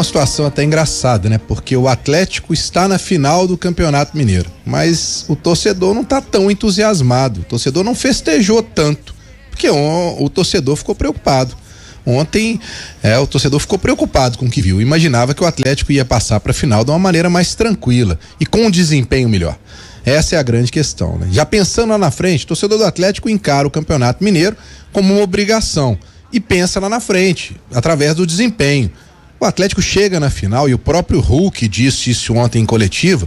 uma situação até engraçada, né? Porque o Atlético está na final do Campeonato Mineiro, mas o torcedor não está tão entusiasmado. O torcedor não festejou tanto, porque o, o torcedor ficou preocupado. Ontem, é, o torcedor ficou preocupado com o que viu. Imaginava que o Atlético ia passar para a final de uma maneira mais tranquila e com um desempenho melhor. Essa é a grande questão, né? Já pensando lá na frente, o torcedor do Atlético encara o Campeonato Mineiro como uma obrigação e pensa lá na frente, através do desempenho. O Atlético chega na final e o próprio Hulk disse isso ontem em coletiva,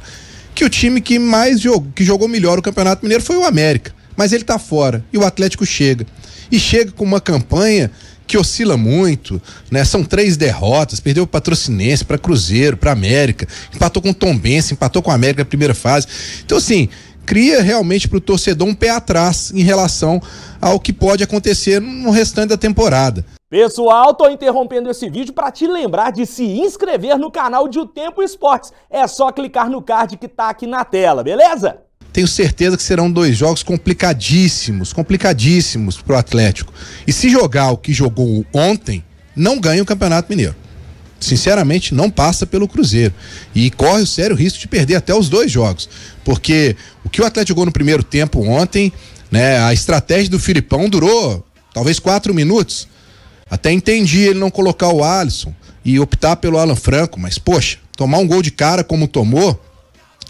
que o time que mais jogou, que jogou melhor o Campeonato Mineiro foi o América, mas ele tá fora e o Atlético chega. E chega com uma campanha que oscila muito, né? São três derrotas, perdeu o Patrocinense, para Cruzeiro, para América, empatou com Tombense, empatou com a América na primeira fase. Então assim, cria realmente para o torcedor um pé atrás em relação ao que pode acontecer no restante da temporada. Pessoal, tô interrompendo esse vídeo para te lembrar de se inscrever no canal de O Tempo Esportes. É só clicar no card que tá aqui na tela, beleza? Tenho certeza que serão dois jogos complicadíssimos, complicadíssimos pro Atlético. E se jogar o que jogou ontem, não ganha o Campeonato Mineiro. Sinceramente, não passa pelo Cruzeiro. E corre o sério risco de perder até os dois jogos. Porque o que o Atlético jogou no primeiro tempo ontem, né? A estratégia do Filipão durou talvez quatro minutos até entendi ele não colocar o Alisson e optar pelo Alan Franco, mas poxa, tomar um gol de cara como tomou,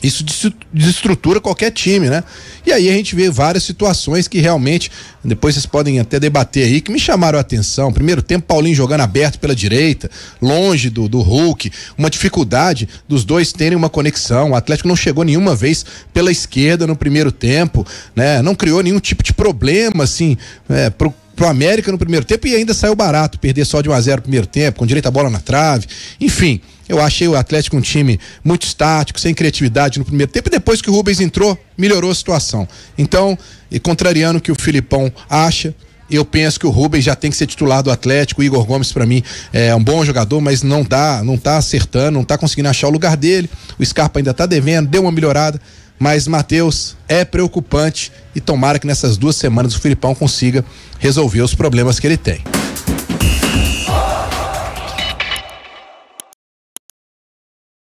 isso desestrutura qualquer time, né? E aí a gente vê várias situações que realmente, depois vocês podem até debater aí, que me chamaram a atenção. Primeiro tempo, Paulinho jogando aberto pela direita, longe do, do Hulk, uma dificuldade dos dois terem uma conexão. O Atlético não chegou nenhuma vez pela esquerda no primeiro tempo, né? Não criou nenhum tipo de problema, assim, é, pro, pro América no primeiro tempo e ainda saiu barato, perder só de 1 a 0 no primeiro tempo, com direita bola na trave. Enfim, eu achei o Atlético um time muito estático, sem criatividade no primeiro tempo e depois que o Rubens entrou, melhorou a situação. Então, e contrariando o que o Filipão acha, eu penso que o Rubens já tem que ser titular do Atlético. O Igor Gomes, para mim, é um bom jogador, mas não dá, não tá acertando, não tá conseguindo achar o lugar dele. O Scarpa ainda tá devendo, deu uma melhorada. Mas, Matheus, é preocupante e tomara que nessas duas semanas o Filipão consiga resolver os problemas que ele tem.